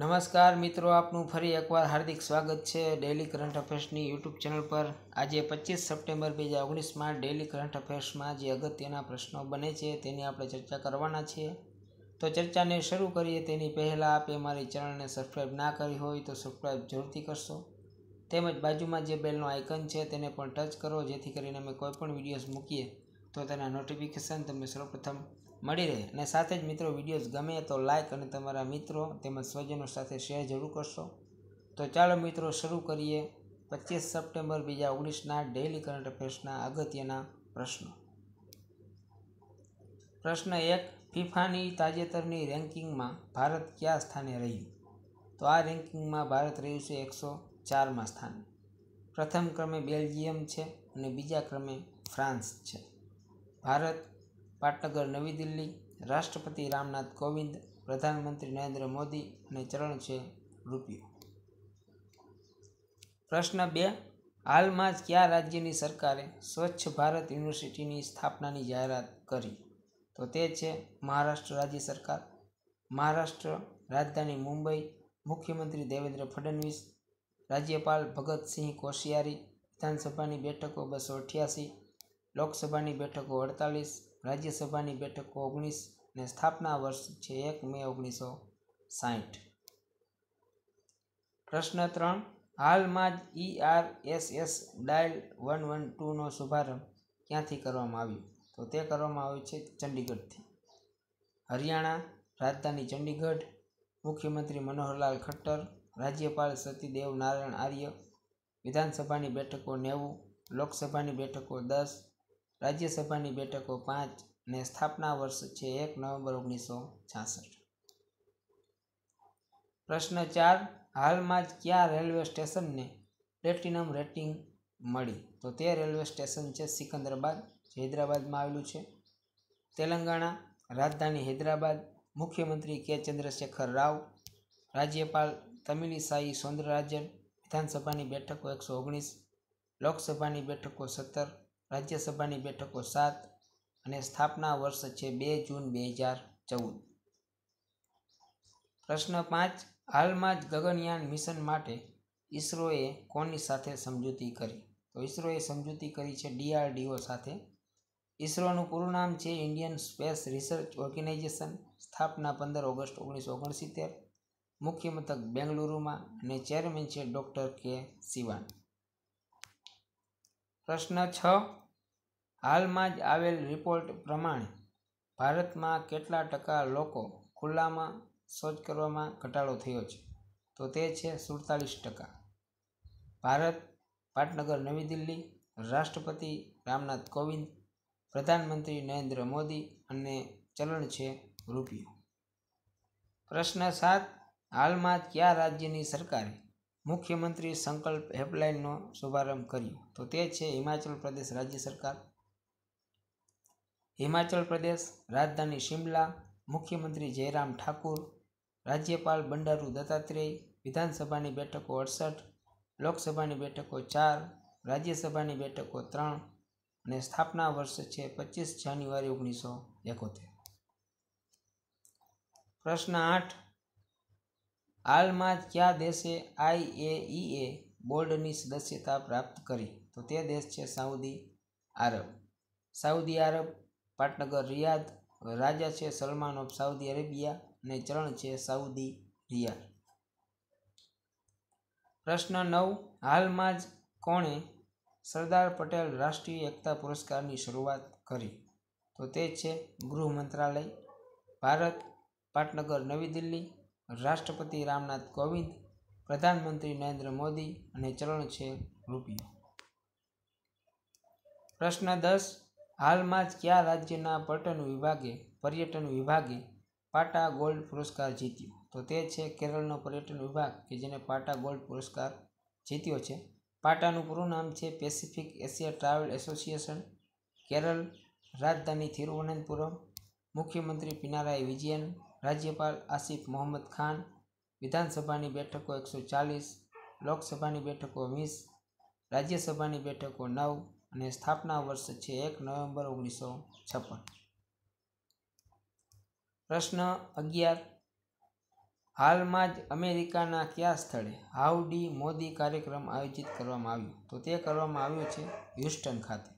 નમસ્કાર મિત્રો આપનું ફરી એકવાર હાર્દિક સ્વાગત છે ડેલી કરંટ અફેર્સની યુટ્યુબ ચેનલ પર આજે પચીસ સપ્ટેમ્બર બે હજાર ઓગણીસમાં ડેલી કરંટ અફેર્સમાં જે અગત્યના પ્રશ્નો બને છે તેની આપણે ચર્ચા કરવાના છીએ તો ચર્ચાને શરૂ કરીએ તેની પહેલાં આપે મારી ચેનલને સબસ્ક્રાઈબ ના કરી હોય તો સબસ્ક્રાઈબ જરૂરથી કરશો તેમજ બાજુમાં જે બેલનો આઇકન છે તેને પણ ટચ કરો જેથી કરીને અમે કોઈપણ વિડીયોઝ મૂકીએ તો તેના નોટિફિકેશન તમે સર્વપ્રથમ મળી રહે અને સાથે જ મિત્રો વિડીયોઝ ગમે તો લાઇક અને તમારા મિત્રો તેમજ સ્વજનો સાથે શેર જરૂર કરશો તો ચાલો મિત્રો શરૂ કરીએ પચીસ સપ્ટેમ્બર બીજા ઓગણીસના ડેઇલી કરંટ અફેર્સના અગત્યના પ્રશ્નો પ્રશ્ન એક ફિફાની તાજેતરની રેન્કિંગમાં ભારત કયા સ્થાને રહ્યું તો આ રેન્કિંગમાં ભારત રહ્યું છે એકસો ચારમાં સ્થાન પ્રથમ ક્રમે બેલ્જિયમ છે અને બીજા ક્રમે ફ્રાન્સ છે ભારત પાટનગર નવી દિલ્હી રાષ્ટ્રપતિ રામનાથ કોવિંદ પ્રધાનમંત્રી નરેન્દ્ર મોદી અને ચરણ છે રૂપિયો પ્રશ્ન બે હાલમાં જ કયા રાજ્યની સરકારે સ્વચ્છ ભારત યુનિવર્સિટીની સ્થાપનાની જાહેરાત કરી તો તે છે મહારાષ્ટ્ર રાજ્ય સરકાર મહારાષ્ટ્ર રાજધાની મુંબઈ મુખ્યમંત્રી દેવેન્દ્ર ફડણવીસ રાજ્યપાલ ભગતસિંહ કોશિયારી વિધાનસભાની બેઠકો બસો અઠ્યાસી લોકસભાની બેઠકો અડતાલીસ રાજ્યસભાની બેઠકો ઓગણીસ ને સ્થાપના વર્ષ છે એક મે ઓગણીસો સાહીઠ પ્રશ્ન ત્રણ હાલમાં જ E R S S dial one one ટુનો શુભારંભ ક્યાંથી કરવામાં આવ્યો તો તે કરવામાં આવ્યો છે ચંડીગઢથી હરિયાણા રાજધાની ચંડીગઢ મુખ્યમંત્રી મનોહરલાલ ખટ્ટર રાજ્યપાલ સતીદેવ નારાયણ આર્ય વિધાનસભાની બેઠકો નેવું લોકસભાની બેઠકો દસ રાજ્યસભાની બેઠકો પાંચ ને સ્થાપના વર્ષ છે એક નવેમ્બર ઓગણીસો છાસઠ પ્રશ્ન ચાર હાલમાં જ કયા રેલવે સ્ટેશનને પ્લેટિનમ રેટિંગ મળી તો તે રેલવે સ્ટેશન છે સિકંદરાબાદ જે હૈદરાબાદમાં આવેલું છે તેલંગાણા રાજધાની હૈદરાબાદ મુખ્યમંત્રી કે ચંદ્રશેખર રાવ રાજ્યપાલ તમિલિસાઈ સૌંદરરાજન વિધાનસભાની બેઠકો એકસો ઓગણીસ લોકસભાની બેઠકો સત્તર રાજ્યસભાની બેઠકો સાત અને સ્થાપના વર્ષ છે બે જૂન બે હજાર ચૌદ પ્રશ્ન પાંચ હાલમાં જ ગગનયાન મિશન માટે ઈસરોએ કોની સાથે સમજૂતી કરી તો ઈસરોએ સમજૂતી કરી છે ડીઆરડીઓ સાથે ઈસરોનું પૂરું નામ છે ઇન્ડિયન સ્પેસ રિસર્ચ ઓર્ગેનાઇઝેશન સ્થાપના પંદર ઓગસ્ટ ઓગણીસો ઓગણસિત્તેર મુખ્ય મથક બેંગલુરુમાં અને ચેરમેન છે ડૉક્ટર કે સિવાન પ્રશ્ન છ હાલમાં જ આવેલ રિપોર્ટ પ્રમાણે ભારતમાં કેટલા ટકા લોકો ખુલ્લામાં શૌચ કરવામાં ઘટાડો થયો છે તો તે છે સુડતાલીસ ટકા ભારત પાટનગર નવી દિલ્હી રાષ્ટ્રપતિ રામનાથ કોવિંદ પ્રધાનમંત્રી નરેન્દ્ર મોદી અને ચલણ છે રૂપિયો પ્રશ્ન સાત હાલમાં કયા રાજ્યની સરકારે મુખ્યમંત્રી સંકલ્પ હેલ્પલાઇનનો શુભારંભ કર્યો તો તે છે હિમાચલ પ્રદેશ રાજ્ય સરકાર હિમાચલ પ્રદેશ રાજધાની શિમલા મુખ્યમંત્રી જયરામ ઠાકુર રાજ્યપાલ બંડારૂ દત્તાત્રેય વિધાનસભાની બેઠકો અડસઠ લોકસભાની બેઠકો ચાર રાજ્યસભાની બેઠકો ત્રણ અને સ્થાપના વર્ષ છે પચીસ જાન્યુઆરી ઓગણીસો એકોતેર પ્રશ્ન આઠ હાલમાં જ કયા દેશે આઈએઈએ બોર્ડની સદસ્યતા પ્રાપ્ત કરી તો તે દેશ છે સાઉદી આરબ સાઉદી આરબ પાટનગર રિયાદ રાજા છે સલમાન ઓફ સાઉદી અરેબિયા અને ચરણ છે સાઉદી રિયાલ પ્રશ્ન નવ હાલમાં જ કોણે સરદાર પટેલ રાષ્ટ્રીય એકતા પુરસ્કારની શરૂઆત કરી તો તે છે ગૃહ મંત્રાલય ભારત પાટનગર નવી દિલ્હી રાષ્ટ્રપતિ રામનાથ કોવિંદ પ્રધાનમંત્રી નરેન્દ્ર મોદી અને ચરણ છે રૂપિયો પ્રશ્ન દસ હાલમાં જ કયા રાજ્યના પર્યટન વિભાગે પર્યટન વિભાગે પાટા ગોલ્ડ પુરસ્કાર જીત્યો તો તે છે કેરળનો પર્યટન વિભાગ કે જેને પાટા ગોલ્ડ પુરસ્કાર જીત્યો છે પાટાનું પૂરું નામ છે Pacific Asia Travel Association Kerala રાજધાની તિરુવનંતપુરમ મુખ્યમંત્રી પિનારાય વિજયન રાજ્યપાલ આસિફ મોહમ્મદ ખાન વિધાનસભાની બેઠકો એકસો ચાલીસ લોકસભાની બેઠકો વીસ રાજ્યસભાની બેઠકો નવ અને સ્થાપના વર્ષ છે એક નવેમ્બર ઓગણીસો છપ્પન પ્રશ્ન અગિયાર હાલમાં જ અમેરિકાના કયા સ્થળે હાઉડી મોદી કાર્યક્રમ આયોજિત કરવામાં આવ્યો તો તે કરવામાં આવ્યો છે હ્યુસ્ટન ખાતે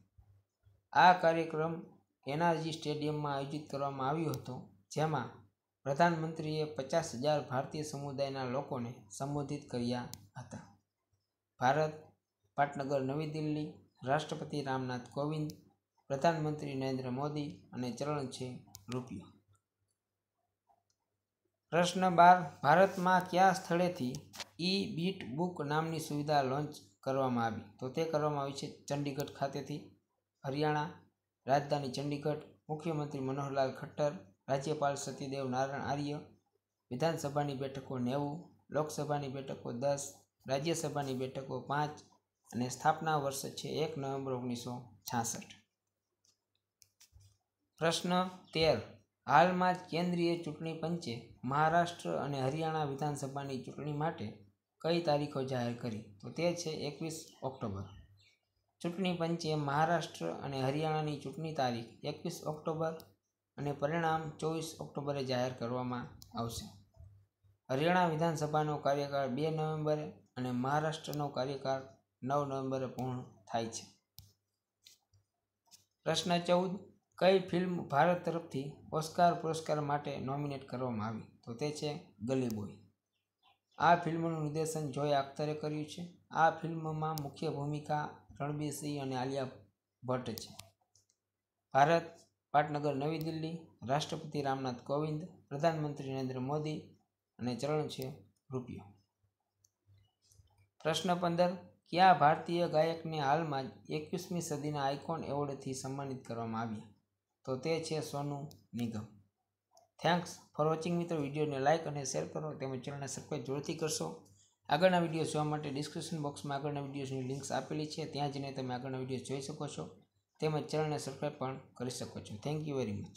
આ કાર્યક્રમ એનઆરજી સ્ટેડિયમમાં આયોજિત કરવામાં આવ્યો હતો જેમાં પ્રધાનમંત્રીએ પચાસ હજાર ભારતીય સમુદાયના લોકોને સંબોધિત કર્યા હતા ભારત પાટનગર નવી દિલ્હી રાષ્ટ્રપતિ રામનાથ કોવિંદ પ્રધાનમંત્રી નરેન્દ્ર મોદી અને ચલણ છે રૂપિયો પ્રશ્ન બાર ભારતમાં કયા સ્થળેથી ઈ બીટ બુક નામની સુવિધા લોન્ચ કરવામાં આવી તો તે કરવામાં આવી છે ચંડીગઢ ખાતેથી હરિયાણા રાજધાની ચંડીગઢ મુખ્યમંત્રી મનોહરલાલ ખટ્ટર રાજ્યપાલ સતીદેવ નારાયણ આર્ય વિધાનસભાની બેઠકો નેવું લોકસભાની બેઠકો દસ રાજ્યસભાની બેઠકો પાંચ અને સ્થાપના વર્ષ છે એક નવેમ્બર ઓગણીસો છાસઠ પ્રશ્ન તેર હાલમાં જ કેન્દ્રીય ચૂંટણી પંચે મહારાષ્ટ્ર અને હરિયાણા વિધાનસભાની ચૂંટણી માટે કઈ તારીખો જાહેર કરી તો તે છે એકવીસ ઓક્ટોબર ચૂંટણી પંચે મહારાષ્ટ્ર અને હરિયાણાની ચૂંટણી તારીખ એકવીસ ઓક્ટોબર અને પરિણામ ચોવીસ ઓક્ટોબરે જાહેર કરવામાં આવશે હરિયાણા વિધાનસભાનો કાર્યકાળ બે નવેમ્બરે અને મહારાષ્ટ્રનો કાર્યકાળ નવ નવેમ્બરે પૂર્ણ થાય છે પ્રશ્ન ચૌદ કઈ ફિલ્મ ભારત તરફથી ઓસ્કાર પુરસ્કાર માટે નોમિનેટ કરવામાં આવી તો તે છે ગલી બોય આ ફિલ્મનું નિર્દેશન જોય અખ્તરે કર્યું છે આ ફિલ્મમાં મુખ્ય ભૂમિકા રણબીર સિંહ અને આલિયા ભટ્ટ છે ભારત પાટનગર નવી દિલ્હી રાષ્ટ્રપતિ રામનાથ કોવિંદ પ્રધાનમંત્રી નરેન્દ્ર મોદી અને ચરણ છે રૂપિયો પ્રશ્ન પંદર કયા ભારતીય ગાયકને હાલમાં જ એકવીસમી સદીના આઇકોન એવોર્ડથી સન્માનિત કરવામાં આવ્યા તો તે છે સોનુ નિગમ થેન્ક્સ ફોર વોચિંગ મિત્રો વિડીયોને લાઇક અને શેર કરો તેમજ ચેનલને સબસ્ક્રાઈબ જોરથી કરશો આગળના વિડીયો જોવા માટે ડિસ્ક્રિપ્શન બોક્સમાં આગળના વિડીયોઝની લિંક્સ આપેલી છે ત્યાં જઈને તમે આગળના વિડીયો જોઈ શકો છો તેમજ ચેનલને સબસ્ક્રાઈબ પણ કરી શકો છો થેન્ક યુ વેરી મચ